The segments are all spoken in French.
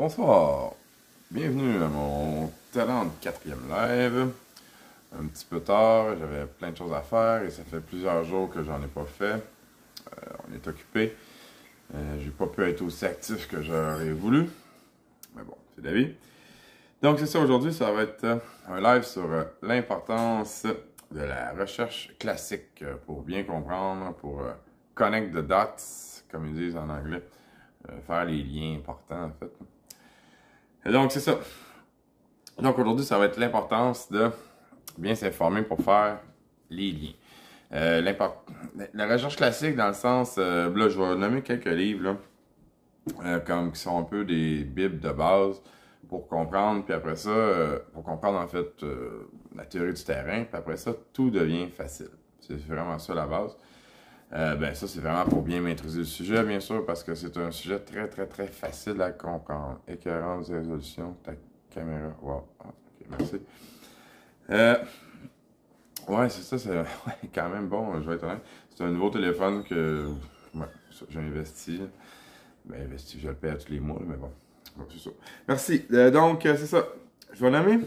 Bonsoir, bienvenue à mon talent de quatrième live. Un petit peu tard, j'avais plein de choses à faire et ça fait plusieurs jours que j'en ai pas fait. Euh, on est occupé. Euh, j'ai pas pu être aussi actif que j'aurais voulu. Mais bon, c'est la vie. Donc c'est ça, aujourd'hui ça va être euh, un live sur l'importance de la recherche classique pour bien comprendre, pour connect the dots, comme ils disent en anglais, faire les liens importants en fait donc, c'est ça. Donc, aujourd'hui, ça va être l'importance de bien s'informer pour faire les liens. Euh, la recherche classique, dans le sens, euh, ben je vais nommer quelques livres, euh, qui sont un peu des bibles de base pour comprendre, puis après ça, pour comprendre en fait la théorie du terrain, puis après ça, tout devient facile. C'est vraiment ça la base. Euh, ben ça, c'est vraiment pour bien maîtriser le sujet, bien sûr, parce que c'est un sujet très, très, très facile à comprendre. de résolution, ta caméra. Wow. Ah, ok, merci. Euh, ouais, c'est ça, c'est quand même bon, je vais être honnête. C'est un nouveau téléphone que ouais, j'ai investi. Ben, investi, je le à tous les mois, mais bon. c'est ça. Merci. Euh, donc, c'est ça. Je vais nommer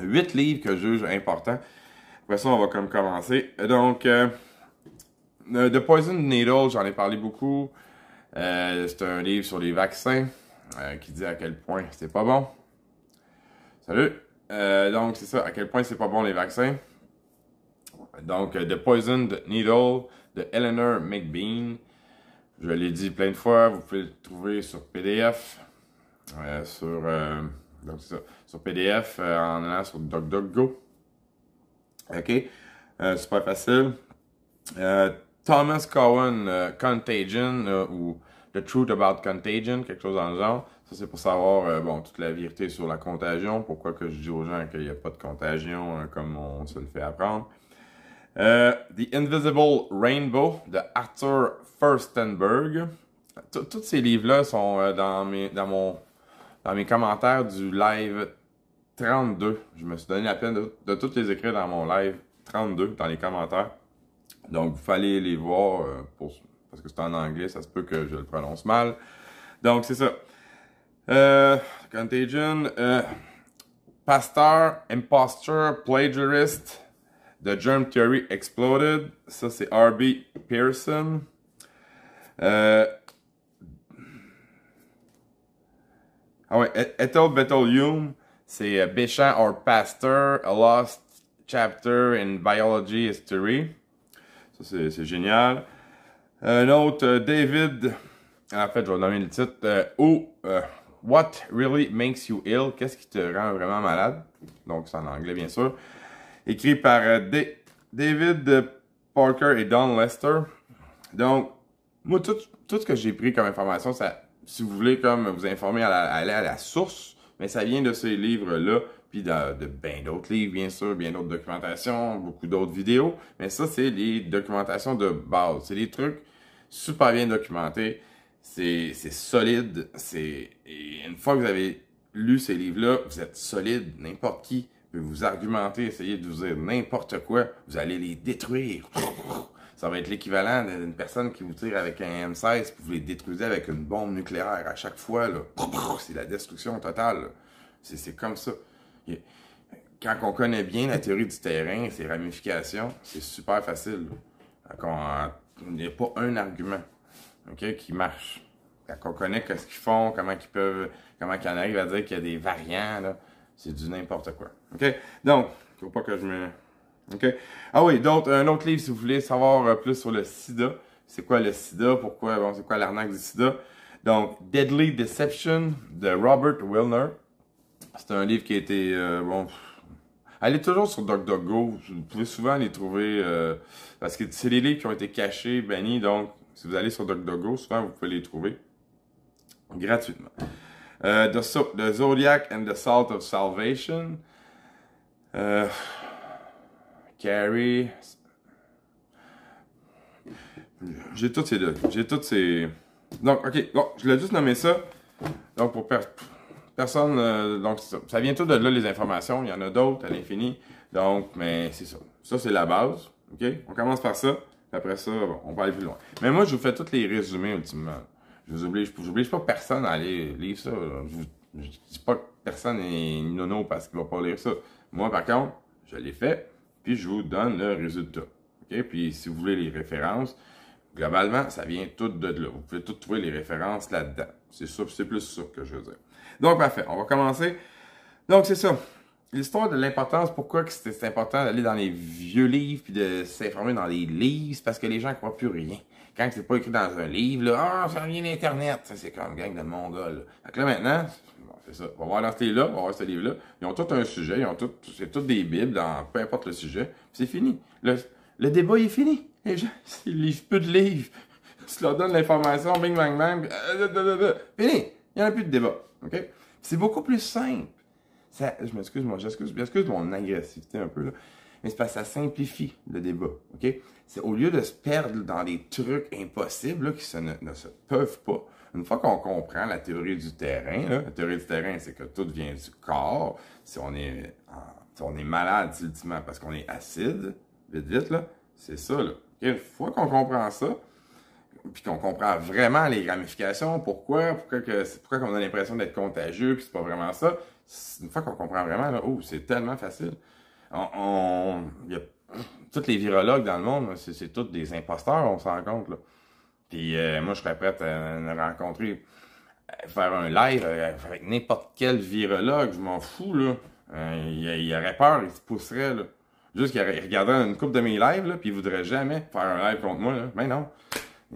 huit livres que je juge importants. Après ça, on va comme commencer. Donc, euh, The Poison Needle, j'en ai parlé beaucoup. Euh, c'est un livre sur les vaccins euh, qui dit à quel point c'est pas bon. Salut! donc, c'est ça, à quel point c'est pas bon les vaccins. Donc, The Poisoned Needle de Eleanor McBean. Je l'ai dit plein de fois, vous pouvez le trouver sur PDF. sur, donc PDF en allant sur DocDocGo. OK? super facile. Thomas Cowan, euh, Contagion, ou The Truth About Contagion, quelque chose dans le genre. Ça, c'est pour savoir, euh, bon, toute la vérité sur la contagion, pourquoi que je dis aux gens qu'il n'y a pas de contagion, hein, comme on se le fait apprendre. Euh, The Invisible Rainbow, de Arthur Furstenberg. Tous ces livres-là sont dans, mes, dans, mon, dans mes commentaires du live 32. Je me suis donné la peine de tous les écrire dans mon live 32, dans les commentaires. Donc, vous fallait les voir euh, parce que c'est en anglais, ça se peut que je le prononce mal. Donc, c'est ça. Euh, contagion, euh, Pasteur, imposter, Plagiarist, The Germ Theory Exploded. Ça, c'est R.B. Pearson. Euh, ah ouais, Ethel Bethel c'est Béchat, or Pasteur, A Lost Chapter in Biology History c'est génial. Euh, un autre, euh, David. Ah, en fait, je vais donner le titre. oh, What Really Makes You Ill? Qu'est-ce qui te rend vraiment malade? Donc, c'est en anglais, bien sûr. Écrit par David Parker et Don Lester. Donc, moi, tout, ce que j'ai pris comme information, ça, si vous voulez comme vous informer, à aller à la source, mais ça vient de ces livres-là puis de, bien d'autres livres, bien sûr, bien d'autres documentations, beaucoup d'autres vidéos. Mais ça, c'est les documentations de base. C'est des trucs super bien documentés. C'est solide. C'est Une fois que vous avez lu ces livres-là, vous êtes solide. N'importe qui peut vous argumenter, essayer de vous dire n'importe quoi. Vous allez les détruire. Ça va être l'équivalent d'une personne qui vous tire avec un M16 et vous les détruisez avec une bombe nucléaire à chaque fois. C'est la destruction totale. C'est comme ça. Quand on connaît bien la théorie du terrain et ses ramifications, c'est super facile. Quand n'y a pas un argument qui marche. Quand on connaît ce qu'ils font, comment ils peuvent, comment ils en arrivent à dire qu'il y a des variants, c'est du n'importe quoi. OK? Donc, faut pas que je me. Ah oui, donc, un autre livre si vous voulez savoir euh, plus sur le sida. C'est quoi le sida? Pourquoi? Bon, c'est quoi l'arnaque du sida? Donc, Deadly Deception de Robert Wilner. C'est un livre qui a été. Euh, bon. Allez toujours sur DuckDuckGo. Vous pouvez souvent les trouver. Euh, parce que c'est les livres qui ont été cachés, bannis. Donc, si vous allez sur DuckDuckGo, souvent vous pouvez les trouver gratuitement. Euh, the, Zodiac and the Salt of Salvation. Carrie. J'ai toutes ces deux. J'ai toutes ces. Donc, ok. Bon, je l'ai juste nommé ça. Donc, pour perdre personne. Euh, donc, ça, vient tout de là, les informations. Il y en a d'autres à l'infini. Donc, mais c'est ça. Ça, c'est la base. OK? On commence par ça. Après ça, on va aller plus loin. Mais moi, je vous fais tous les résumés ultimement. Je vous oblige, je vous pas personne à aller lire ça. Je, ne dis pas que personne est nono parce qu'il ne va pas lire ça. Moi, par contre, je l'ai fait, puis je vous donne le résultat. OK? Puis si vous voulez les références, globalement, ça vient tout de là. Vous pouvez tout trouver les références là-dedans. C'est ça, c'est plus ça que je veux dire. Donc, parfait, on va commencer. Donc, c'est ça. L'histoire de l'importance, pourquoi c'est important d'aller dans les vieux livres puis de s'informer dans les livres, c'est parce que les gens ne croient plus rien. Quand c'est pas écrit dans un livre, là, ah, ça vient d'Internet. C'est comme gang de mongols. Fait là, maintenant, c'est ça. On va voir dans ce livre-là, on va voir ce livre-là. Ils ont tout un sujet, ils ont tout, c'est toutes des bibles, dans, peu importe le sujet. C'est fini. Le, débat est fini. Les gens, ils lisent plus de livres. Tu leur donnes l'information, bing, bang, bang. Euh, fini. Il n'y en a plus de débat. OK? C'est beaucoup plus simple. Ça, je m'excuse, moi, j'excuse, j'excuse mon agressivité un peu, là. Mais c'est parce que ça simplifie le débat, OK? C'est au lieu de se perdre dans des trucs impossibles, là, qui ne, se peuvent pas. Une fois qu'on comprend la théorie du terrain, la théorie du terrain, c'est que tout vient du corps. Si on est, si on est malade, ultimement, parce qu'on est acide, vite, vite, là, c'est ça, là. Une fois qu'on comprend ça, puis qu'on comprend vraiment les ramifications, pourquoi, pourquoi que, pourquoi qu'on a l'impression d'être contagieux, puis c'est pas vraiment ça. Une fois qu'on comprend vraiment, là, oh, c'est tellement facile. On, y a, tous les virologues dans le monde, c'est, tous des imposteurs, on s'en compte, là. Puis euh, moi, je serais prêt à, rencontrer, faire un live euh, avec n'importe quel virologue, je m'en fous, là. Euh, il, y, aurait peur, il se pousserait, là. Juste qu'il regarderait une coupe de mes lives, là, puis il voudrait jamais faire un live contre moi, là. Mais ben non.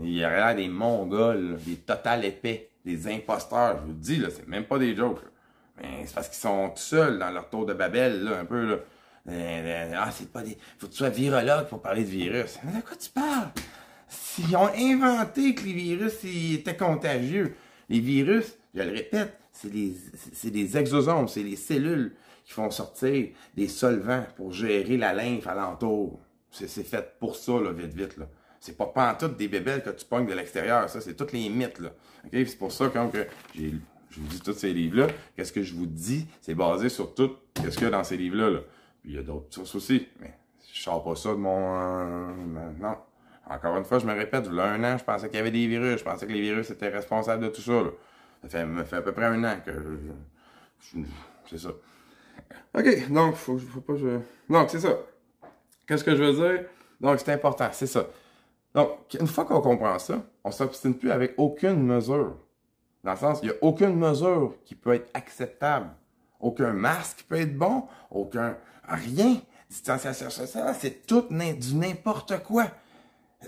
Il y là des Mongols, des total épais, des imposteurs. Je vous le dis, là, c'est même pas des jokes. Mais c'est parce qu'ils sont tout seuls dans leur tour de Babel, là, un peu, là. Euh, euh, ah, c'est pas des. Faut que tu sois virologue pour parler de virus. Mais de quoi tu parles? Ils ont inventé que les virus étaient contagieux. Les virus, je le répète, c'est c'est des exosomes, c'est les cellules qui font sortir des solvants pour gérer la lymphe alentour. C'est, fait pour ça, vite, vite, là. C'est pas pantoute des bébelles que tu pognes de l'extérieur, ça. C'est toutes les mythes, là. ok C'est pour ça, que j'ai, je vous dis tous ces livres-là, qu'est-ce que je vous dis, c'est basé sur tout quest ce qu'il y a dans ces livres-là, Puis il y a d'autres sources aussi, mais je sors pas ça de mon... Euh, non. Encore une fois, je me répète, il y a un an, je pensais qu'il y avait des virus. Je pensais que les virus étaient responsables de tout ça, là. Ça fait, me fait à peu près un an que... c'est ça. OK, donc, faut, faut pas je... Donc, c'est ça. Qu'est-ce que je veux dire? Donc, c'est important, c'est ça. Donc, une fois qu'on comprend ça, on ne s'obstine plus avec aucune mesure. Dans le sens, il n'y a aucune mesure qui peut être acceptable. Aucun masque peut être bon, aucun rien. Distanciation sociale, c'est tout du n'importe quoi.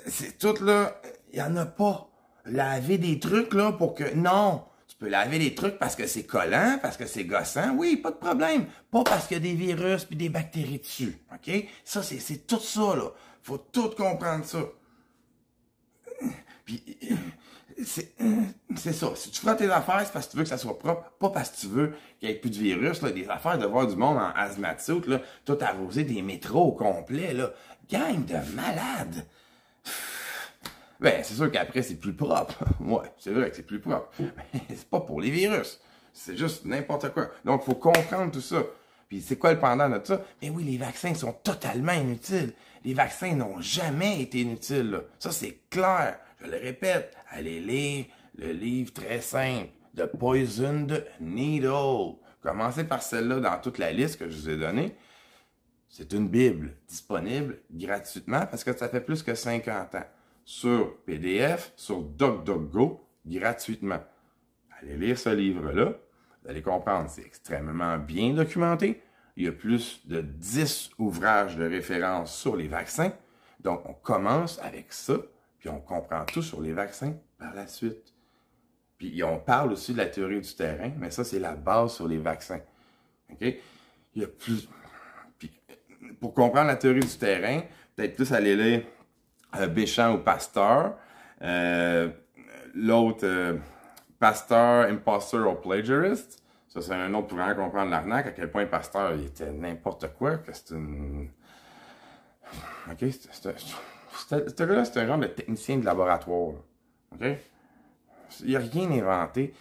C'est tout là, il n'y en a pas. Laver des trucs là pour que. Non! Tu peux laver des trucs parce que c'est collant, parce que c'est gossant. Oui, pas de problème. Pas parce qu'il y a des virus puis des bactéries dessus. OK? Ça, c'est tout ça, là. Faut tout comprendre ça. Puis c'est ça. Si tu prends tes affaires, c'est parce que tu veux que ça soit propre, pas parce que tu veux qu'il n'y ait plus de virus, là, des affaires de voir du monde en asthmatique, là, tout arrosé des métros au complet, là. Gang de malades! Ben, c'est sûr qu'après, c'est plus propre. ouais, c'est vrai que c'est plus propre. Mais c'est pas pour les virus. C'est juste n'importe quoi. Donc, faut comprendre tout ça. Puis c'est quoi le pendant de ça? Mais ben oui, les vaccins sont totalement inutiles. Les vaccins n'ont jamais été inutiles. Ça, c'est clair. Je le répète, allez lire le livre très simple, The Poisoned Needle. Commencez par celle-là dans toute la liste que je vous ai donnée. C'est une Bible disponible gratuitement parce que ça fait plus que 50 ans. Sur PDF, sur DocDocGo, gratuitement. Allez lire ce livre-là. Vous allez comprendre, c'est extrêmement bien documenté. Il y a plus de 10 ouvrages de référence sur les vaccins. Donc, on commence avec ça. Puis on comprend tout sur les vaccins par la suite. Puis on parle aussi de la théorie du terrain, mais ça, c'est la base sur les vaccins. OK? Il y a plus. Puis, pour comprendre la théorie du terrain, peut-être plus aller lire euh, ou Pasteur. Euh, l'autre, euh, Pasteur, Imposteur ou Plagiarist. Ça, c'est un autre pour vraiment comprendre l'arnaque, à quel point Pasteur il était n'importe quoi, que c'est une. C'est ce gars-là, c'est un genre de technicien de laboratoire. OK? Il n'a rien inventé.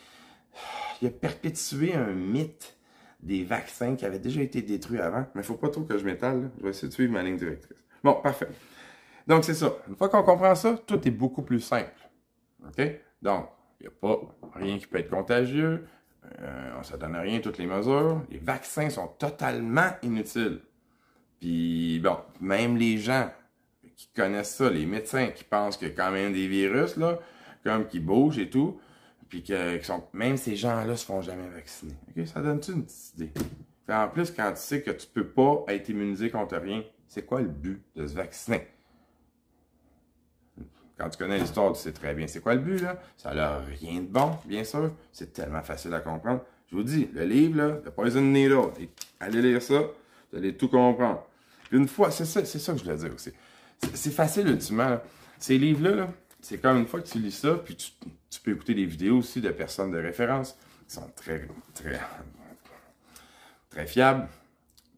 Il a perpétué un mythe des vaccins qui avaient déjà été détruits avant. Mais il ne faut pas trop que je m'étale. Je vais essayer ma ligne directrice. Bon, parfait. Donc, c'est ça. Une fois qu'on comprend ça, tout est beaucoup plus simple. OK? Donc, il n'y a pas rien qui peut être contagieux. Euh, on ne se donne à rien, toutes les mesures. Les vaccins sont totalement inutiles. Puis, bon, même les gens, qui connaissent ça, les médecins qui pensent qu'il y a quand même des virus, là, comme qui bougent et tout, puis que sont, même ces gens-là se font jamais vacciner. Ça donne-tu une petite idée? en plus, quand tu sais que tu peux pas être immunisé contre rien, c'est quoi le but de se vacciner? Quand tu connais l'histoire, tu sais très bien c'est quoi le but, là. Ça n'a rien de bon, bien sûr. C'est tellement facile à comprendre. Je vous dis, le livre, là, The Poison Needle, allez lire ça, vous allez tout comprendre. une fois, c'est ça, c'est ça que je voulais dire aussi c'est facile ultimement. Ces livres-là, c'est comme une fois que tu lis ça, puis tu, peux écouter des vidéos aussi de personnes de référence ils sont très, très, très fiables.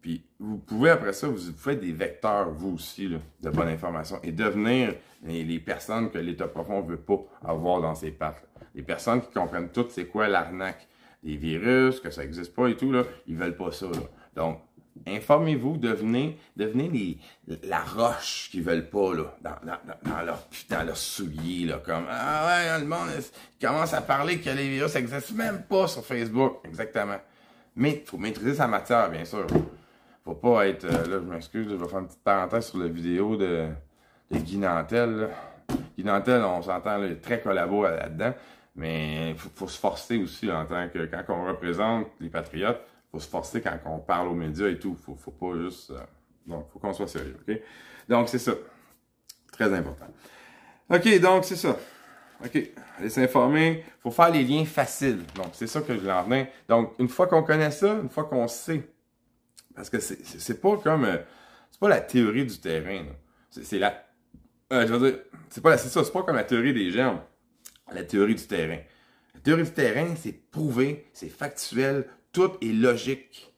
Puis vous pouvez après ça, vous faites des vecteurs, vous aussi, de bonnes informations et devenir les, personnes que l'État profond ne veut pas avoir dans ses pattes. Les personnes qui comprennent toutes c'est quoi l'arnaque, les virus, que ça n'existe pas et tout, là, ils veulent pas ça. Donc, informez-vous, devenez, devenez les, la roche qu'ils veulent pas, là, dans, leur putain, leur soulier, là, comme, ah ouais, le monde commence à parler que les virus n'existent même pas sur Facebook. Exactement. Mais il faut maîtriser sa matière, bien sûr. Faut pas être, euh, là, je m'excuse, je vais faire une petite parenthèse sur la vidéo de, de Guy Nantel, Guy Nantel, on s'entend, très collabo là-dedans. Mais il faut, se forcer aussi en tant que quand on représente les patriotes, se forcer quand on parle aux médias et tout. Faut, faut pas juste. Euh, donc, faut qu'on soit sérieux, OK? Donc, c'est ça. Très important. OK, donc, c'est ça. OK. Allez s'informer. faut faire les liens faciles. Donc, c'est ça que je en venir. Donc, une fois qu'on connaît ça, une fois qu'on sait. Parce que c'est pas comme. Euh, c'est pas la théorie du terrain, C'est la. Euh, je veux dire. C'est pas C'est ça. C'est pas comme la théorie des germes. La théorie du terrain. La théorie du terrain, c'est prouvé, c'est factuel, tout est logique.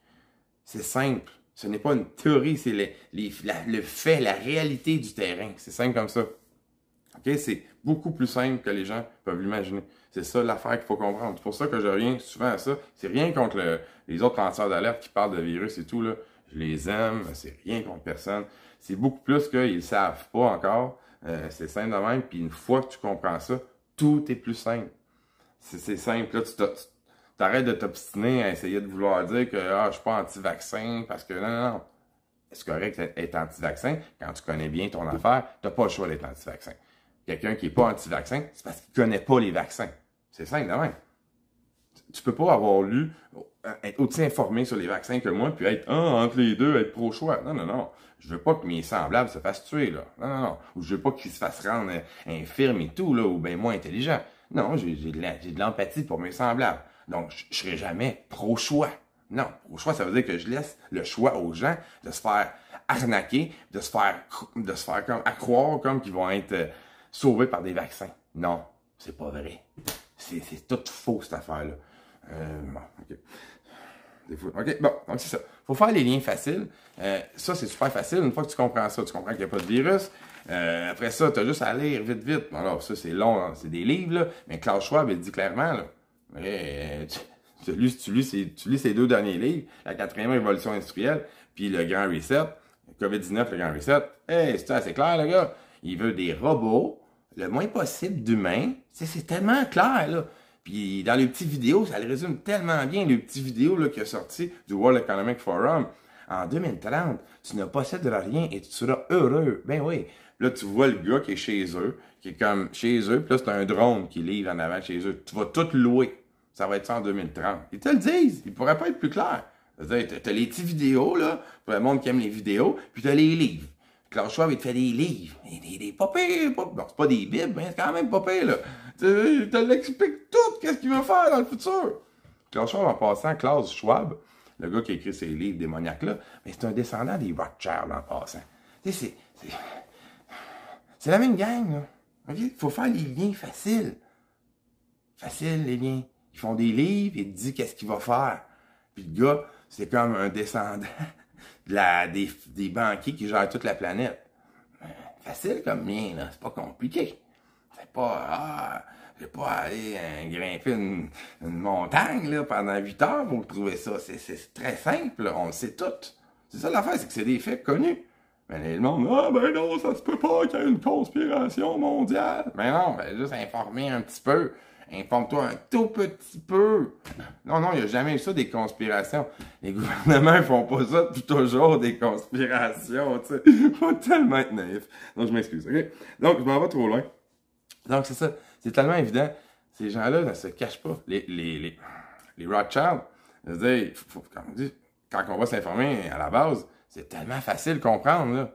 C'est simple. Ce n'est pas une théorie, c'est le, fait, la réalité du terrain. C'est simple comme ça. ok, C'est beaucoup plus simple que les gens peuvent l'imaginer. C'est ça l'affaire qu'il faut comprendre. C'est pour ça que je reviens souvent à ça. C'est rien contre les autres lanceurs d'alerte qui parlent de virus et tout. Là. Je les aime, c'est rien contre personne. C'est beaucoup plus qu'ils ne savent pas encore. Euh, c'est simple de même. Puis une fois que tu comprends ça, tout est plus simple. C'est simple. Là, tu, T'arrêtes de t'obstiner à essayer de vouloir dire que ah, je suis pas anti-vaccin parce que non, non, non. C'est correct d'être anti-vaccin quand tu connais bien ton affaire. T'as pas le choix d'être anti-vaccin. Quelqu'un qui n'est pas anti-vaccin, c'est parce qu'il ne connaît pas les vaccins. C'est simple de même. Tu peux pas avoir lu, être aussi informé sur les vaccins que moi, puis être un ah, entre les deux, être pro-choix. Non, non, non. Je veux pas que mes semblables se fassent tuer, là. Non, non, non. Ou je veux pas qu'ils se fassent rendre infirmes et tout, là, ou bien moins intelligents. Non, j'ai de l'empathie pour mes semblables. Donc, je ne serai jamais pro-choix. Non, pro-choix, ça veut dire que je laisse le choix aux gens de se faire arnaquer, de se faire, de se faire comme, à comme qu'ils vont être euh, sauvés par des vaccins. Non, c'est pas vrai. C'est tout faux, cette affaire-là. Euh, bon, OK. OK, bon, donc c'est ça. faut faire les liens faciles. Euh, ça, c'est super facile. Une fois que tu comprends ça, tu comprends qu'il n'y a pas de virus. Euh, après ça, tu as juste à lire vite, vite. Bon, alors, ça, c'est long, hein, c'est des livres, là. Mais Claude Schwab, il dit clairement, là, mais euh, tu, lis, ces deux derniers livres, la quatrième révolution industrielle, puis le grand reset, COVID-19, le grand reset. c'est assez clair, le gars. Il veut des robots, le moins possible d'humains. C'est tellement clair, là. Puis dans les petites vidéos, ça le résume tellement bien, les petites vidéos qui est sorti du World Economic Forum. En 2030, tu ne posséderas rien et tu seras heureux. Ben oui. Là, tu vois le gars qui est chez eux, qui est comme chez eux, puis là, c'est un drone qui livre en avant chez eux. Tu vas tout louer. Ça va être ça en 2030. Ils te le disent. Ils pourraient pas être plus clairs. C'est-à-dire, t'as les petites vidéos, là, pour le monde qui aime les vidéos, puis t'as les livres. Klaus Schwab, il te fait des livres. Il des, des papiers. c'est pas des bibles, mais c'est quand même pas là. Tu te l'explique tout, qu'est-ce qu'il veut faire dans le futur. Klaus Schwab, en passant, Klaus Schwab, le gars qui a écrit ces livres démoniaques-là, mais c'est un descendant des Rothschild en passant. C'est la même gang, là. Il faut faire les liens faciles. Faciles, les liens. Ils font des livres, ils te disent qu'est-ce qu'il va faire. Puis le gars, c'est comme un descendant de la, des, banquiers qui gèrent toute la planète. Euh, facile comme lien, là. C'est pas compliqué. C'est pas. Ah, je vais pas aller euh, grimper une, montagne là, pendant 8 heures pour trouver ça. C'est très simple, on le sait tout. C'est ça l'affaire, c'est que c'est des faits connus. Mais le monde, ah ben non, ça se peut pas qu'il y ait une conspiration mondiale. Mais non, ben, juste informer un petit peu. Informe-toi un tout petit peu. Non, non, il n'y a jamais eu ça des conspirations. Les gouvernements font pas ça depuis toujours des conspirations, Il faut tellement être naïf. Donc je m'excuse, ok? Donc je m'en vais trop loin. Donc c'est ça. C'est tellement évident. Ces gens-là ne se cachent pas. Les, les, les, les Rothschild, quand, on dit, quand on va s'informer à la base, c'est tellement facile de comprendre. Là.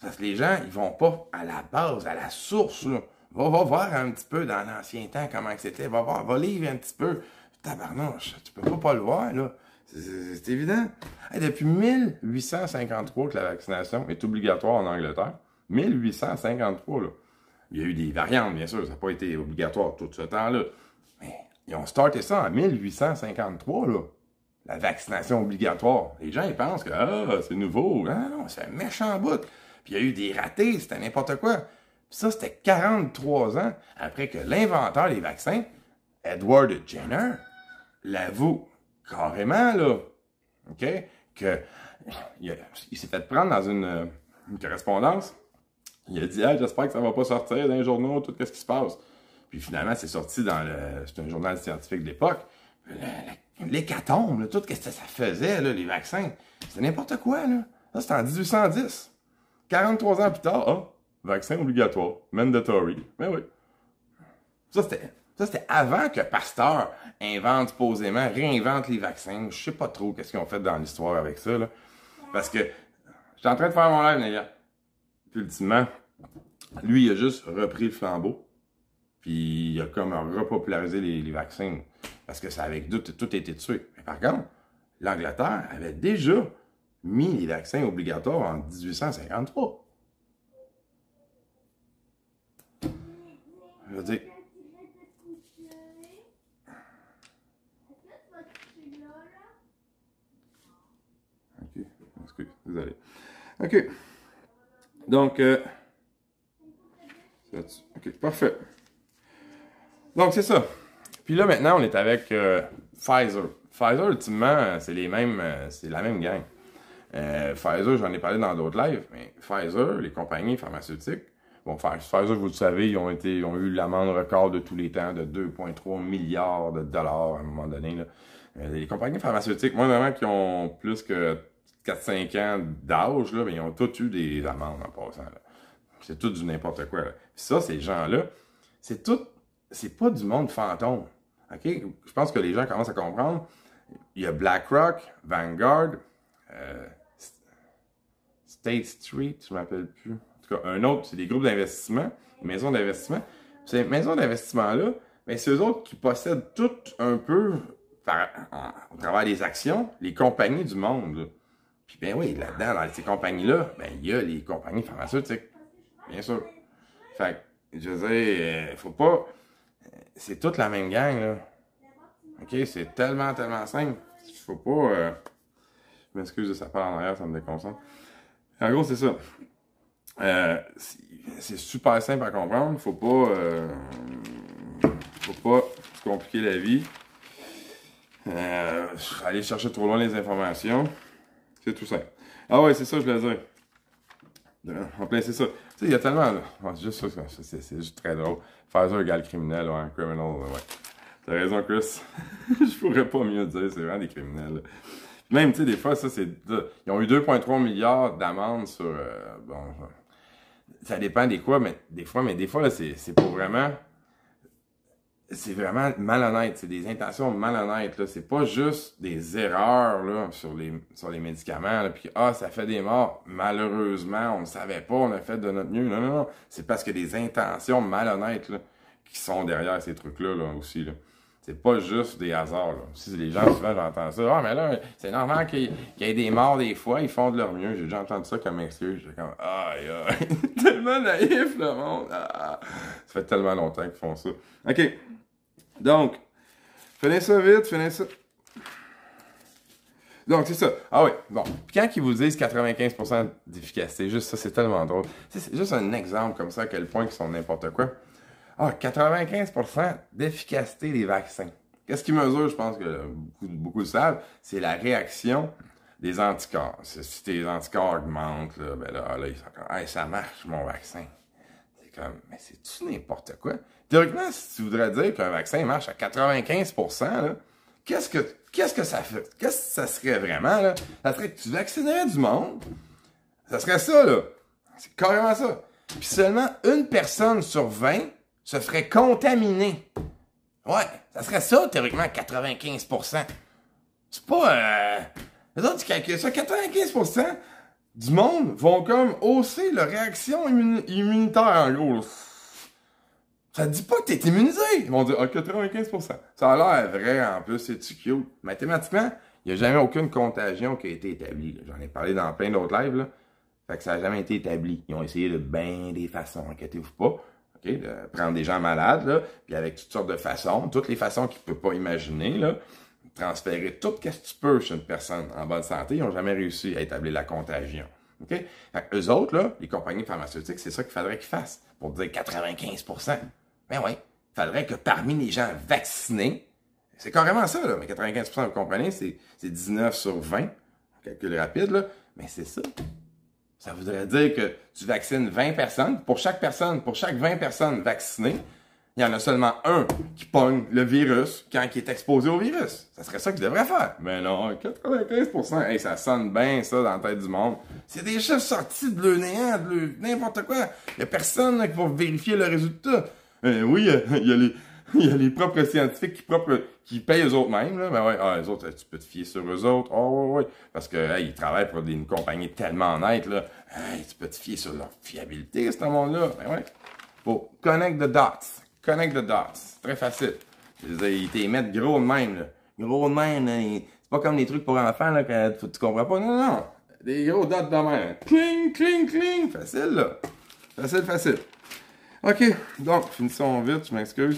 Parce que les gens, ils vont pas à la base, à la source. Va, voir un petit peu dans l'ancien temps comment c'était. Va voir, va lire un petit peu. Tabarnouche, tu peux pas pas le voir, là. C'est évident. depuis 1853 que la vaccination est obligatoire en Angleterre. 1853, là. Il y a eu des variantes, bien sûr, ça n'a pas été obligatoire tout ce temps-là. Mais ils ont starté ça en 1853, là. La vaccination obligatoire. Les gens, ils pensent que ah, c'est nouveau. Non, ah, non, c'est un méchant bout. Puis il y a eu des ratés, c'était n'importe quoi. Puis ça, c'était 43 ans après que l'inventeur des vaccins, Edward Jenner, l'avoue carrément, là. OK? Que il, s'est fait prendre dans une euh, correspondance il a dit ah, j'espère que ça va pas sortir dans les journaux, tout ce qui se passe. Puis finalement, c'est sorti dans le. C'est un journal scientifique de l'époque. L'hécatombe, tout ce que ça faisait, les vaccins. C'était n'importe quoi, là. Ça, c'était en 1810. 43 ans plus tard, ah, vaccin obligatoire, mandatory. Mais ben oui. Ça, c'était. Ça, c'était avant que Pasteur invente posément réinvente les vaccins. Je sais pas trop qu'est-ce qu'ils ont fait dans l'histoire avec ça, là. Parce que, j'étais en train de faire mon live, les gars. Puis ultimement, lui, il a juste repris le flambeau. Puis il a comme repopularisé les, vaccins. Parce que ça avec doute, tout été tué. Mais par contre, l'Angleterre avait déjà mis les vaccins obligatoires en 1853. Je veux dire. Ok, désolé. Ok. Donc, euh, parfait. Donc, c'est ça. Puis là, maintenant, on est avec euh, Pfizer. Pfizer, ultimement, euh, c'est les mêmes, c'est la même gang. Pfizer, j'en ai parlé dans d'autres lives, mais Pfizer, les compagnies pharmaceutiques, bon, Pfizer, vous le savez, ils ont, été, ont eu l'amende record de tous les temps de 2,3 milliards de dollars à un moment donné. les compagnies pharmaceutiques, moi, vraiment, qui ont plus que 4-5 ans d'âge, là, ben, ils ont tous eu des amendes en passant. C'est tout du n'importe quoi. ça, ces gens-là, c'est tout. C'est pas du monde fantôme. OK? Je pense que les gens commencent à comprendre. Il y a BlackRock, Vanguard, euh, State Street, je m'appelle plus. En tout cas, un autre, c'est des groupes d'investissement, maisons d'investissement. Ces maisons d'investissement-là, ben, c'est eux autres qui possèdent tout un peu, au travers des actions, les compagnies du monde. Puis ben oui, là-dedans, dans ces compagnies-là, ben il y a les compagnies pharmaceutiques, bien sûr. Fait que, je veux dire, euh, faut pas... Euh, c'est toute la même gang, là. OK? C'est tellement, tellement simple. Faut pas... Euh, je m'excuse de sa part en arrière, ça me déconcentre. En gros, c'est ça. c'est super simple à comprendre. Faut pas... Faut pas compliquer la vie. Je Euh, aller chercher trop loin les informations. C'est tout simple. Ah ouais, c'est ça, je le dire. Euh, en plein, c'est ça. Tu sais, il y a tellement, juste ça, c'est juste très drôle. Faire ça, un gars criminel, ouais, un criminal, ouais. T'as raison, Chris. je pourrais pas mieux dire, c'est vraiment des criminels. Même, tu sais, des fois, ça, c'est. Ils ont eu 2,3 milliards d'amendes sur. Euh, bon. Ça dépend des quoi, mais des fois, mais des fois, là, c'est pour vraiment c'est vraiment malhonnête, c'est des intentions malhonnêtes là, c'est pas juste des erreurs là sur les sur les médicaments là, puis ah ça fait des morts, malheureusement, on ne savait pas, on a fait de notre mieux. Non non non, c'est parce que des intentions malhonnêtes là, qui sont derrière ces trucs là là aussi là. C'est pas juste des hasards. Là. Si les gens, souvent, j'entends ça. Ah, mais là, c'est normal qu'il y ait des morts des fois, ils font de leur mieux. J'ai déjà entendu ça comme excuse. J'étais comme, aïe, tellement naïf, le monde. Ah, ah. ça fait tellement longtemps qu'ils font ça. OK. Donc, finis ça vite, finis ça. Donc, c'est ça. Ah oui, bon. quand ils vous disent 95% d'efficacité, juste ça, c'est tellement drôle. C'est juste un exemple comme ça à quel point ils sont n'importe quoi. Ah, 95% d'efficacité des vaccins. Qu'est-ce qui mesure, je pense que beaucoup, beaucoup savent, c'est la réaction des anticorps. Si tes anticorps augmentent, ben là, ah, ça marche, mon vaccin mais c'est-tu n'importe quoi? Théoriquement, si tu voudrais dire qu'un vaccin marche à 95 qu'est-ce que, qu'est-ce que ça fait? Qu'est-ce que ça serait vraiment, Ça serait que tu vaccinerais du monde. Ça serait ça, là. C'est carrément ça. Puis seulement une personne sur 20 se ferait contaminer. Ouais, ça serait ça, théoriquement, 95 C'est pas... Euh... Les autres, tu ça, 95 du monde vont comme hausser leur réaction immunitaire, en gros. Ça Ça dit pas que t'es immunisé. Ils vont dire, ah, 95%. Ça a l'air vrai, en plus, c'est cute. Mathématiquement, il n'y a jamais aucune contagion qui a été établie. J'en ai parlé dans plein d'autres lives, Fait que ça n'a jamais été établi. Ils ont essayé de bien des façons, inquiétez-vous pas. Ok, de prendre des gens malades, là, puis avec toutes sortes de façons, toutes les façons qu'ils ne peuvent pas imaginer, là, transférer tout ce que tu peux chez une personne en bonne santé, ils n'ont jamais réussi à établir la contagion. OK? eux autres, là, les compagnies pharmaceutiques, c'est ça qu'il faudrait qu'ils fassent pour dire 95 Ben oui, il faudrait que parmi les gens vaccinés, c'est carrément ça, mais 95 vous comprenez, c'est 19 sur 20, calcul rapide, là, mais c'est ça. Ça voudrait dire que tu vaccines 20 personnes, pour chaque personne, pour chaque 20 personnes vaccinées, il y en a seulement un qui pogne le virus quand il est exposé au virus. Ça serait ça qu'il devrait faire. Mais ben non, 95%, ça sonne bien ça dans la tête du monde. C'est des chefs sortis de le néant, de n'importe quoi. Il n'y a personne qui va vérifier le résultat. Euh, oui, euh, il y, a les, y a les propres scientifiques qui, propres, qui payent eux autres mêmes. Là. Ben ouais, ah, eux autres, tu peux te fier sur eux autres. Oh, ouais, Parce que ils travaillent pour une compagnie tellement nette. Là. tu peux te fier sur leur fiabilité, ce monde-là. Ben ouais. Pour connect the dots. Connect the dots. Très facile. Ils t'émettent mettent gros de même, là. Gros de même, c'est pas comme les trucs pour enfants, là, que tu comprends pas. Non, non, Des gros dots de main. Cling, cling, cling. Facile, là. Facile, facile. OK. Donc, finissons vite, je m'excuse.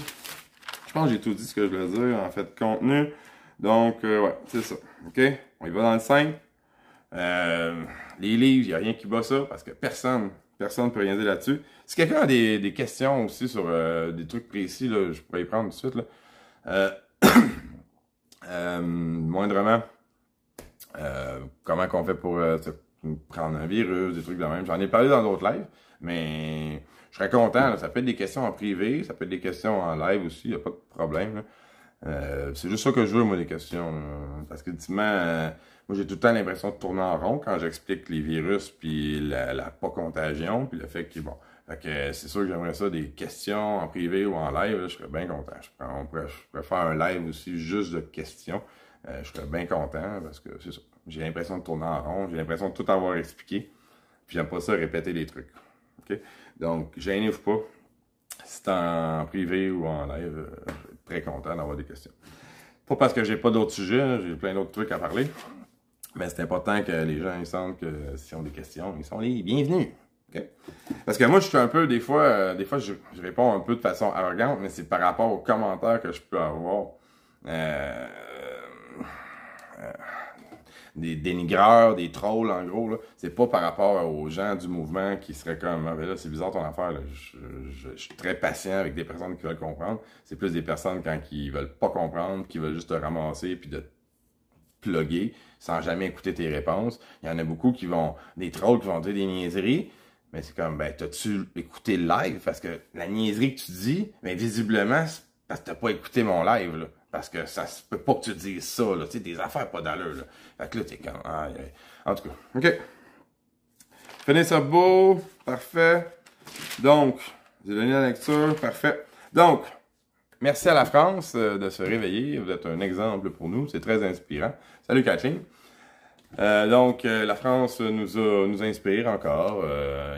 Je pense que j'ai tout dit ce que je voulais dire, en fait, contenu. Donc, euh, ouais, c'est ça. OK? On y va dans le 5. Euh, les livres, il a rien qui bat ça parce que personne Personne ne peut rien dire là-dessus. Si quelqu'un a des, questions aussi sur euh, des trucs précis, je pourrais y prendre tout de suite. Là. Euh, euh, moindrement, comment qu'on fait pour prendre un virus, des trucs de même. J'en ai parlé dans d'autres lives, mais je serais content. Ça peut être des questions en privé, ça peut être des questions en live aussi, il n'y a pas de problème. Euh, c'est juste ça que je veux, moi, des questions. Parce que, euh, moi, j'ai tout le temps l'impression de tourner en rond quand j'explique les virus, puis la, pas-contagion, puis le fait que, bon, fait que euh, c'est sûr que j'aimerais ça, des questions en privé ou en live, je serais bien content. Je, pourrais faire un live aussi juste de questions. je serais bien content parce que c'est ça. J'ai l'impression de tourner en rond, j'ai l'impression de tout avoir expliqué. Puis j'aime pas ça répéter les trucs. OK? Donc, gênez-vous pas. Si c'est en privé ou en live, très content d'avoir des questions. Pas parce que j'ai pas d'autres sujets, j'ai plein d'autres trucs à parler, mais c'est important que les gens, ils sentent que s'ils ont des questions, ils sont les bienvenus. Parce que moi, je suis un peu, des fois, euh, des fois, je, réponds un peu de façon arrogante, mais c'est par rapport aux commentaires que je peux avoir. euh, euh des dénigreurs, des trolls, en gros. C'est pas par rapport aux gens du mouvement qui seraient comme ah, ben là, c'est bizarre ton affaire. Là. Je, suis très patient avec des personnes qui veulent comprendre. C'est plus des personnes quand qui veulent pas comprendre, qui veulent juste te ramasser puis de plugger sans jamais écouter tes réponses. Il y en a beaucoup qui vont. des trolls qui vont dire des niaiseries. Mais c'est comme, ben, t'as-tu écouté le live? Parce que la niaiserie que tu dis, ben, visiblement, c'est parce que t'as pas écouté mon live, parce que ça se peut pas que tu dises ça, là. Tu sais, des affaires pas d'allure, là. Fait que là, t'es Aïe, aïe. en tout cas, OK. Finis ça beau. Parfait. Donc, j'ai donné la lecture. Parfait. Donc, merci à la France euh, de se réveiller. Vous êtes un exemple pour nous. C'est très inspirant. Salut, Catching. Euh, donc, euh, la France nous, a, nous inspire encore. Euh,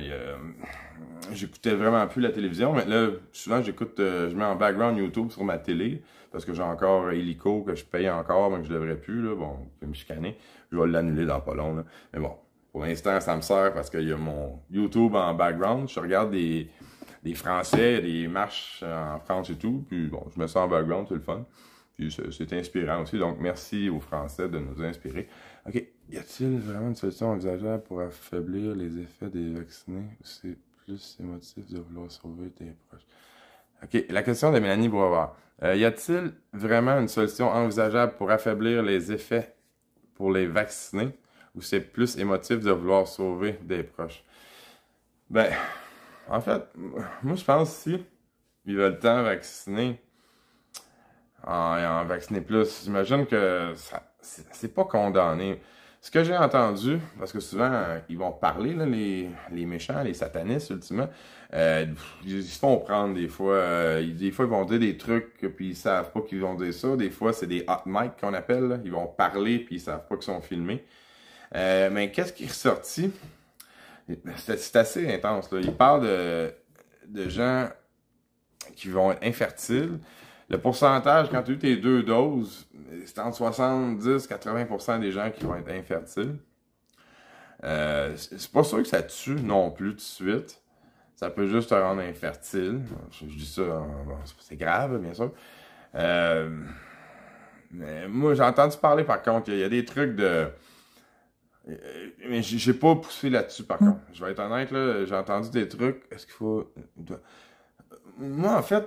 J'écoutais vraiment plus la télévision, mais là, souvent, j'écoute, euh, je mets en background YouTube sur ma télé parce que j'ai encore Helico que je paye encore, mais que je devrais plus. Là. Bon, je vais me chicaner. Je vais l'annuler dans pas long. Mais bon, pour l'instant, ça me sert parce qu'il y a mon YouTube en background. Je regarde des, des Français, des marches en France et tout. Puis bon, je me sens en background, c'est le fun. Puis c'est inspirant aussi. Donc, merci aux Français de nous inspirer. OK, y a-t-il vraiment une solution envisageable pour affaiblir les effets des vaccinés ou c'est plus émotif de vouloir sauver des proches? OK, la question de Mélanie Brouard. Euh, y a-t-il vraiment une solution envisageable pour affaiblir les effets pour les vaccinés ou c'est plus émotif de vouloir sauver des proches? Ben, en fait, moi je pense si ils veulent tant vacciner, en, en vacciner plus, j'imagine que ça, c'est pas condamné. Ce que j'ai entendu, parce que souvent, euh, ils vont parler, les, les, méchants, les satanistes, ultimement, euh, ils se font prendre des fois. Euh, des fois, ils vont dire des trucs, puis ils savent pas qu'ils vont dire ça. Des fois, c'est des hot mic qu'on appelle. Ils vont parler, puis ils savent pas qu'ils sont filmés. mais qu'est-ce qui est ressorti? C'est assez intense. Là. Ils parlent de, de gens qui vont être infertiles, le pourcentage, quand tu as eu tes deux doses, c'est entre 70-80% des gens qui vont être infertiles. Euh, c'est pas sûr que ça tue non plus tout de suite. Ça peut juste te rendre infertile. Je, dis ça, c'est grave, bien sûr. Euh, mais moi, j'ai entendu parler par contre, il y, a des trucs de. Mais j'ai pas poussé là-dessus par hmm. contre. Je vais être honnête, là, j'ai entendu des trucs. Est-ce qu'il faut. Euh, moi, en fait,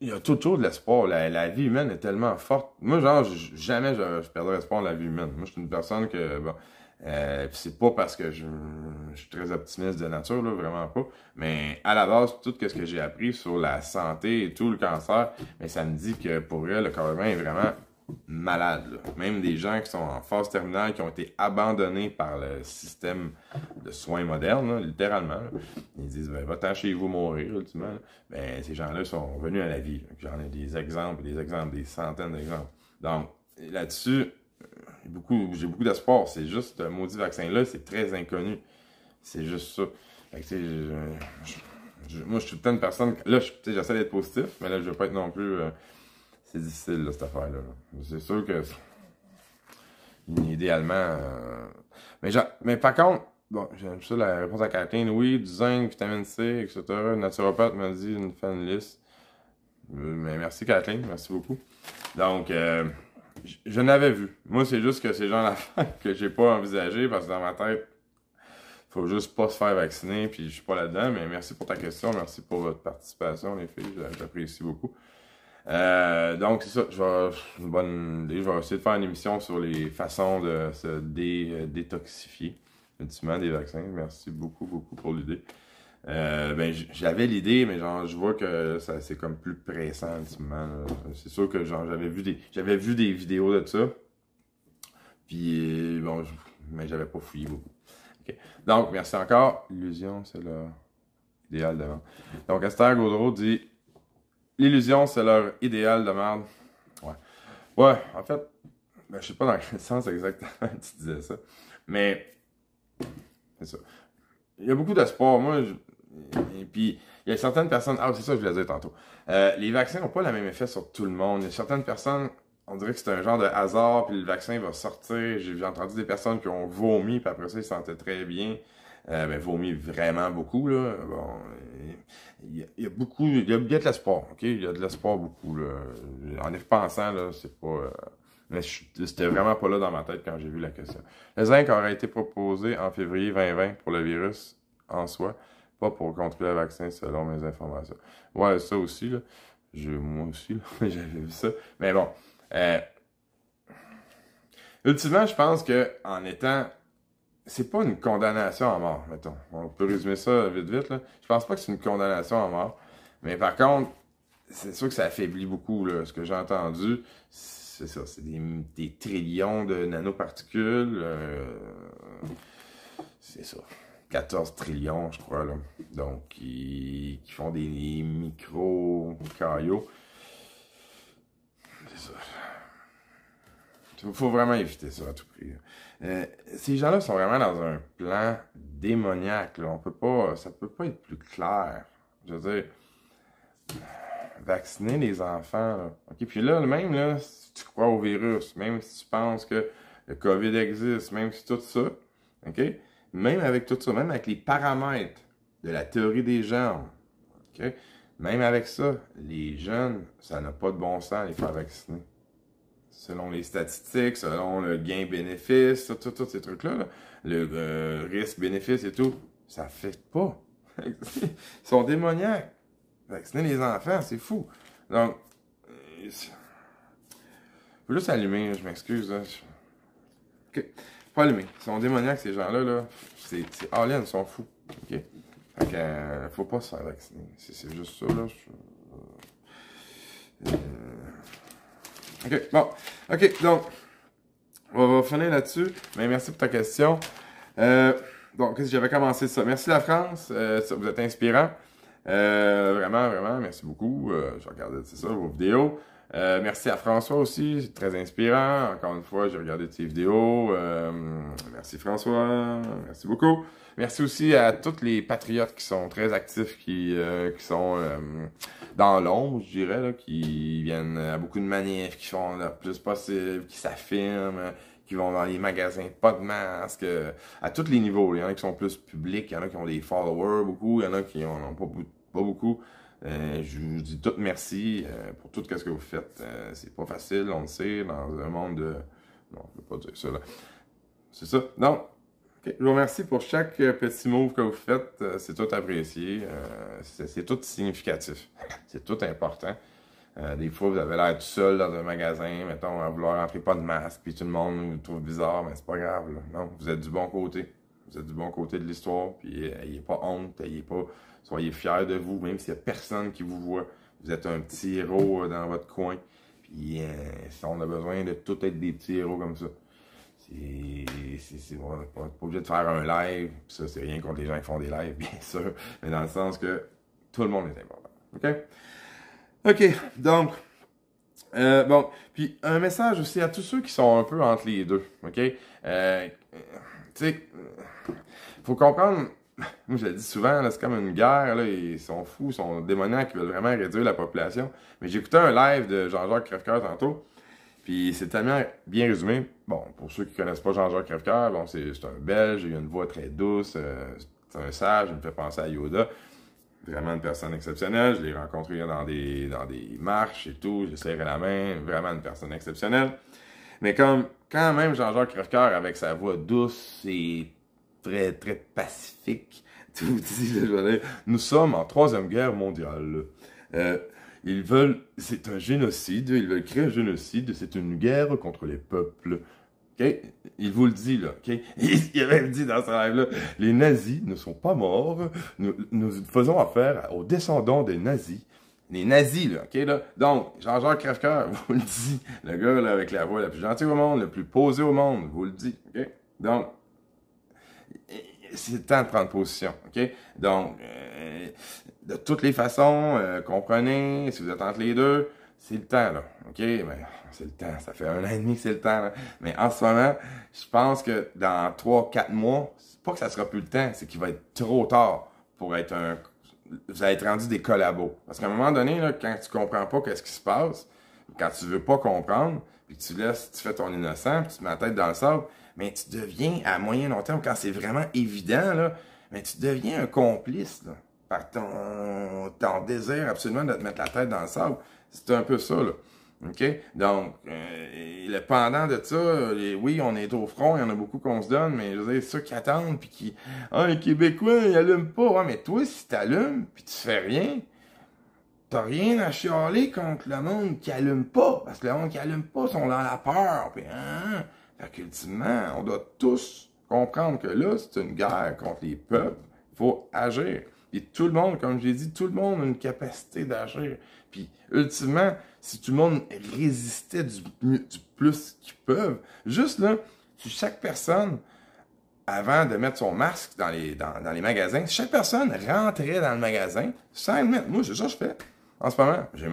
il y a toujours de l'espoir. La, la, vie humaine est tellement forte. Moi, genre, jamais je, perdrais espoir la vie humaine. Moi, je suis une personne que, bon, euh, c'est pas parce que je, suis très optimiste de nature, là, vraiment pas. Mais à la base, tout ce que j'ai appris sur la santé et tout le cancer, mais ça me dit que pour eux, le corps humain est vraiment malades. Même des gens qui sont en phase terminale, qui ont été abandonnés par le système de soins modernes, littéralement. Ils disent ben, Va-t'en chez vous mourir, ultimement. Ben, ces gens-là sont revenus à la vie. J'en ai des exemples, des exemples, des centaines d'exemples. Donc, là-dessus, euh, beaucoup, j'ai beaucoup d'espoir. C'est juste, maudit vaccin-là, c'est très inconnu. C'est juste ça. moi, je suis le une personne. Là, j'essaie d'être positif, mais là, je veux pas être non plus. Euh, c'est difficile, cette affaire-là. C'est sûr que. Idéalement. Euh, mais, mais par contre, bon, j'aime ça la réponse à Kathleen. Oui, du zinc, vitamine C, etc. Naturopathe m'a dit une fan liste. Euh, mais merci Kathleen, merci beaucoup. Donc, euh, je, n'avais vu. Moi, c'est juste que c'est genre là que j'ai pas envisagé parce que dans ma tête, faut juste pas se faire vacciner, puis je suis pas là-dedans. Mais merci pour ta question, merci pour votre participation, les filles, j'apprécie beaucoup. Euh, donc, c'est ça. Je vais, bonne idée. Je vais essayer de faire une émission sur les façons de se dé, euh, détoxifier, des vaccins. Merci beaucoup, beaucoup pour l'idée. Euh, ben, j'avais l'idée, mais genre, je vois que ça, c'est comme plus pressant, C'est sûr que j'avais vu des, j'avais vu des vidéos de ça. Puis, bon, mais j'avais pas fouillé beaucoup. Donc, merci encore. Illusion, c'est idéal devant. Donc, Esther Gaudreau dit L'illusion, c'est leur idéal de merde. Ouais. Ouais, en fait, ben, je sais pas dans quel sens exactement tu disais ça. Mais, c'est ça. Il y a beaucoup d'espoir. Moi, et puis, il y a certaines personnes. Ah, c'est ça que je voulais dire tantôt. Euh, les vaccins n'ont pas le même effet sur tout le monde. Il y a certaines personnes, on dirait que c'est un genre de hasard, puis le vaccin va sortir. J'ai entendu des personnes qui ont vomi, puis après ça, ils sentaient très bien. Euh, ben, vomit vraiment beaucoup. Là. Bon, il y, a beaucoup, il y, a, de l'espoir, ok? Il y a de l'espoir beaucoup. Là. En y pensant, là, c'est pas. Euh, c'était vraiment pas là dans ma tête quand j'ai vu la question. Le zinc aurait été proposé en février 2020 pour le virus en soi, pas pour contrôler le vaccin selon mes informations. Ouais, ça aussi, là. Je, moi aussi, j'avais vu ça. Mais bon. Euh, ultimement, je pense que en étant c'est pas une condamnation à mort, mettons. On peut résumer ça vite, vite. Là. Je pense pas que c'est une condamnation à mort. Mais par contre, c'est sûr que ça affaiblit beaucoup. Là. Ce que j'ai entendu, c'est ça. C'est des, trillions de nanoparticules. Euh, c'est ça. 14 trillions, je crois. Là. Donc, qui, qui font des micro-caillots. Il faut vraiment éviter ça à tout prix. Euh, ces gens-là sont vraiment dans un plan démoniaque. Là. On peut pas, ça peut pas être plus clair. Je veux dire, vacciner les enfants. Ok, puis là, même là, si tu crois au virus, même si tu penses que le Covid existe, même si tout ça, ok, même avec tout ça, même avec les paramètres de la théorie des germes, même avec ça, les jeunes, ça n'a pas de bon sens les faire vacciner selon les statistiques, selon le gain-bénéfice, tout, ces trucs-là, le euh, risque-bénéfice et tout, ça fait pas. Ils sont démoniaques. Vacciner les enfants, c'est fou. Donc, je euh, vais juste je m'excuse. Ok, pas Faut allumer. Ils sont démoniaques, ces gens-là. Là. C'est all ils sont fous. OK? ne euh, faut pas se faire vacciner. C'est juste ça, là. OK, bon. OK, donc, on va finir là-dessus. Mais merci pour ta question. Euh, donc, j'avais commencé ça. Merci la France, euh, ça, vous êtes inspirant. Euh, vraiment, vraiment, merci beaucoup. Euh, je regardais ça, vos vidéos. Euh, merci à François aussi, c'est très inspirant. Encore une fois, j'ai regardé tes vidéos. Euh, merci François, merci beaucoup. Merci aussi à tous les patriotes qui sont très actifs, qui, euh, sont dans l'ombre, je dirais, qui viennent à beaucoup de manifs, qui font le plus possible, qui s'affirment, qui vont dans les magasins pas de masque, à tous les niveaux. Il y en a qui sont plus publics, il y en a qui ont des followers beaucoup, il y en a qui n'en ont pas beaucoup. Euh, je vous dis tout merci euh, pour tout ce que vous faites. Euh, c'est pas facile, on le sait, dans un monde de... Non, je ne pas dire ça, C'est ça. Donc, je vous remercie pour chaque petit move que vous faites. c'est tout apprécié. c'est tout significatif. c'est tout important. des fois, vous avez l'air tout seul dans un magasin, mettons, à vouloir rentrer pas de masque, puis tout le monde vous trouve bizarre, mais c'est pas grave. Non, vous êtes du bon côté vous du bon côté de l'histoire, puis n'ayez euh, pas honte, ayez pas, soyez fiers de vous, même s'il n'y a personne qui vous voit. Vous êtes un petit héros euh, dans votre coin. Puis euh, on a besoin de tout être des petits héros comme ça. C'est bon, pas, pas obligé de faire un live. ça, c'est rien contre les gens qui font des lives, bien sûr. Mais dans le sens que tout le monde est important. OK? OK, donc. bon, puis un message aussi à tous ceux qui sont un peu entre les deux, OK? Euh, tu sais, faut comprendre, moi je le dis souvent, c'est comme une guerre, là, ils sont fous, ils sont démoniaques, ils veulent vraiment réduire la population. Mais j'ai écouté un live de Jean-Jacques Crèvecoeur tantôt, puis c'est tellement bien résumé. Bon, pour ceux qui connaissent pas Jean-Jacques Crèvecoeur, bon, c'est un Belge, il a une voix très douce, euh, c'est un sage, il me fait penser à Yoda. Vraiment une personne exceptionnelle, je l'ai rencontré dans des, dans des marches et tout, j'ai serré la main, vraiment une personne exceptionnelle. Mais comme quand même Jean-Jacques Crevecoeur avec sa voix douce et très, très pacifique. nous sommes en troisième guerre mondiale. Euh, ils veulent, c'est un génocide, ils veulent créer un génocide, c'est une guerre contre les peuples. Il vous le dit, là. Il avait dit dans ce live-là, les nazis ne sont pas morts, nous faisons affaire aux descendants des nazis les nazis, là, OK, là? Donc, Jean-Jacques Crèvecoeur vous le dit, le gars, là, avec la voix la plus gentille au monde, le plus posé au monde, vous le dit, OK? Donc, c'est le temps de prendre position, OK? Donc, euh, de toutes les façons, euh, comprenez, si vous êtes entre les deux, c'est le temps, là, OK? Ben, c'est le temps, ça fait un an et demi que c'est le temps, Mais en ce moment, je pense que dans trois quatre mois, c'est pas que ça sera plus le temps, c'est qu'il va être trop tard pour être un vous allez être rendu des collabos. Parce qu'à un moment donné, quand tu comprends pas qu'est-ce qui se passe, quand tu veux pas comprendre, puis tu laisses, tu fais ton innocent, puis tu te mets la tête dans le sable, mais tu deviens, à moyen long terme, quand c'est vraiment évident, là, mais tu deviens un complice, par ton, désir absolument de te mettre la tête dans le sable. C'est un peu ça, OK? Donc, euh, le pendant de ça, oui, on est au front, il y en a beaucoup qu'on se donne, mais je ceux qui attendent, puis qui... Ah, les Québécois, ils allument pas. Ouais, mais toi, si t'allumes, puis tu fais rien, t'as rien à chialer contre le monde qui allume pas, parce que le monde qui allume pas, sont dans la peur, puis... Hein? Fait on doit tous comprendre que là, c'est une guerre contre les peuples, il faut agir. Puis tout le monde, comme j'ai dit, tout le monde a une capacité d'agir. Puis, ultimement, si tout le monde résistait du, plus qu'ils peuvent, juste là, si chaque personne, avant de mettre son masque dans les, magasins, si chaque personne rentrait dans le magasin sans le mettre. Moi, c'est ça que je fais. En ce moment, j'ai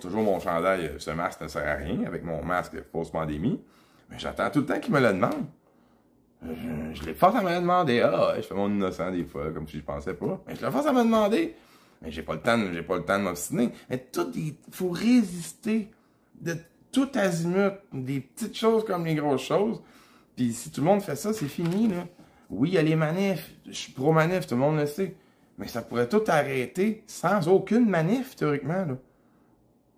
toujours, mon chandail, euh, ce masque ne sert à rien, avec mon masque de fausse pandémie. Mais j'attends tout le temps qu'ils me le demandent. Je, l'ai les demandé. à Ah, je fais mon innocent des fois, comme si je pensais pas. Mais je l'ai force à me demander mais j'ai pas le temps, j'ai pas le temps de m'obstiner. Mais tout, il faut résister de tout azimut, des petites choses comme les grosses choses. Puis si tout le monde fait ça, c'est fini, là. Oui, il y a les manifs, je suis pro-manif, tout le monde le sait. Mais ça pourrait tout arrêter sans aucune manif, théoriquement,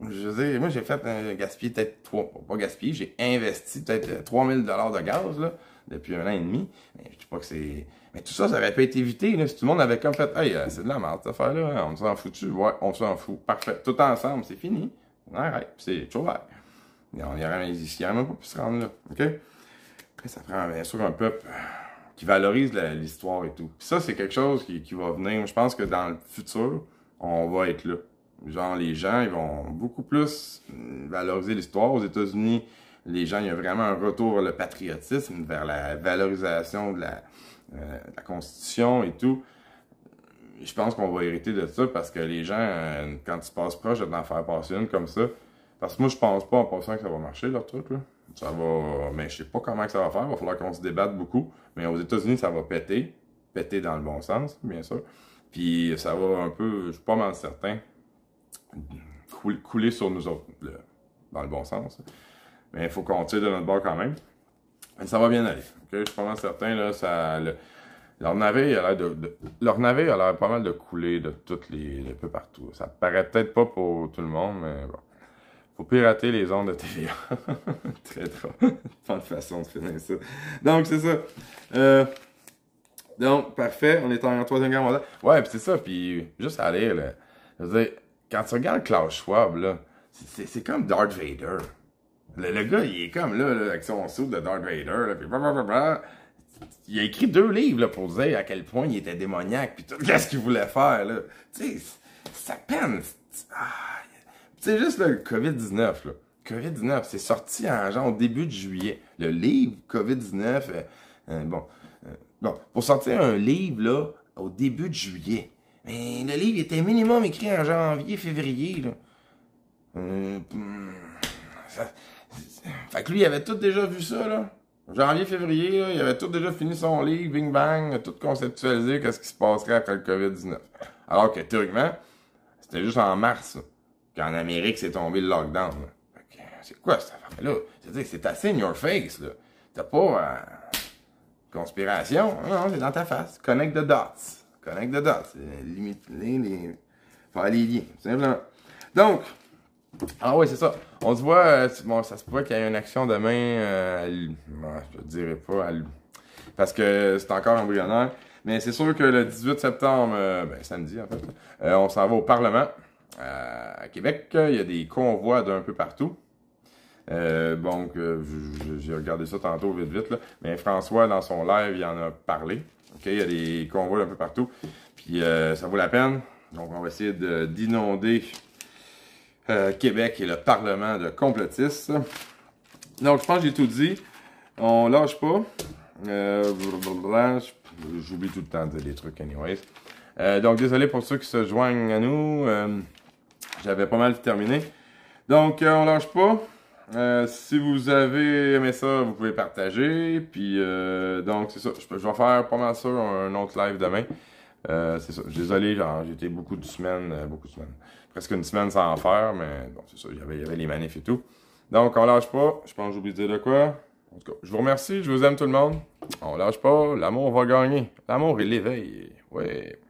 Je moi, j'ai fait un euh, gaspiller peut-être trois, pas gaspiller, j'ai investi peut-être 3000 euh, dollars de gaz, là depuis un an et demi. Mais je dis pas que c'est. Mais tout ça, ça aurait pu être évité, là, si tout le monde avait comme fait Hey, euh, c'est de la merde cette affaire-là, hein, on s'en fout ouais, on s'en fout. Parfait. Tout ensemble, c'est fini. On arrête, c'est toujours Mais On n'y même pas pu se rendre là. OK? Après, ça prend bien sûr un peuple qui valorise l'histoire et tout. Puis ça, c'est quelque chose qui, qui va venir. Je pense que dans le futur, on va être là. Genre, les gens, ils vont beaucoup plus valoriser l'histoire. Aux États-Unis, les gens, il y a vraiment un retour vers le patriotisme, vers la valorisation de la, euh, Constitution et tout. Je pense qu'on va hériter de ça parce que les gens, euh, quand ils passent proche d'en faire passer une comme ça, parce que moi, je pense pas en pensant que ça va marcher, leur truc, Ça va... Mais je sais pas comment ça va faire. Il va falloir qu'on se débatte beaucoup. Mais aux États-Unis, ça va péter. Péter dans le bon sens, bien sûr. Puis ça va un peu, je suis pas mal certain, couler, sur nous autres, dans le bon sens mais il faut qu'on tire de notre bord quand même. ça va bien aller. Je suis pas mal certain, là, ça. leur navire a l'air a pas mal de couler de toutes les peu partout. Ça paraît peut-être pas pour tout le monde, mais bon. Faut pirater les ondes de TVA. très drôle. pas de façon de finir ça. Donc c'est ça. Euh, donc parfait, on est en troisième guerre mondiale. Ouais, puis c'est ça. Puis juste à lire, là, quand tu regardes Klaus Schwab là, c'est comme Darth Vader. Le, le, gars, il est comme là, là avec son de Dark Vader, là, blablabla. Il a écrit deux livres là, pour dire à quel point il était démoniaque, puis tout qu'est-ce qu'il voulait faire. Là. Tu sais, ça peine. Ah, tu sais, juste le COVID-19. Là. COVID-19, c'est sorti en genre au début de juillet. Le livre COVID-19, euh, euh, bon, euh, bon, pour sortir un livre là, au début de juillet. Mais le livre était minimum écrit en janvier, février. Là. Hmm, ça, fait que lui, il avait tout déjà vu ça, là. Janvier, février, là, il avait tout déjà fini son livre, bing bang, tout conceptualisé, qu'est-ce qui se passerait après le COVID-19. Alors que théoriquement, c'était juste en mars, qu'en Amérique, c'est tombé le lockdown. C'est quoi cette affaire-là? C'est-à-dire que c'est assez in your face, là. T'as pas euh, conspiration. Non, c'est dans ta face. Connect the dots. Connect the dots. Euh, limite les. Faire les liens, tout simplement. Donc, ah oui, c'est ça. On se voit. Euh, bon, ça se pourrait qu'il y ait une action demain. Euh, je ne dirais pas. parce que c'est encore embryonnaire. Mais c'est sûr que le 18 septembre, euh, ben, samedi en fait, on s'en va au Parlement. à Québec, il y a des convois d'un peu partout. donc, j'ai regardé ça tantôt vite vite, mais François, dans son live, il en a parlé. Ok il y a des convois un peu partout. Puis ça vaut la peine. Donc, on va essayer d'inonder euh, Québec et le Parlement de complotistes. Donc, je pense que j'ai tout dit. On lâche pas. Euh, j'oublie tout le temps de dire des trucs, anyways. Euh, donc, désolé pour ceux qui se joignent à nous. J'avais pas mal terminé. Donc, on lâche pas. si vous avez aimé ça, vous pouvez partager. Puis, donc, c'est ça. Je, vais faire pas mal ça, un autre live demain. c'est ça. Désolé, j'ai été beaucoup de semaines. beaucoup de semaines presque une semaine sans en faire, mais bon, c'est ça, il y avait, les manifs et tout. Donc, on lâche pas. Je pense que j'ai oublié de dire de quoi. En tout cas, je vous remercie, je vous aime tout le monde. On lâche pas, l'amour va gagner. L'amour, est l'éveil. Ouais.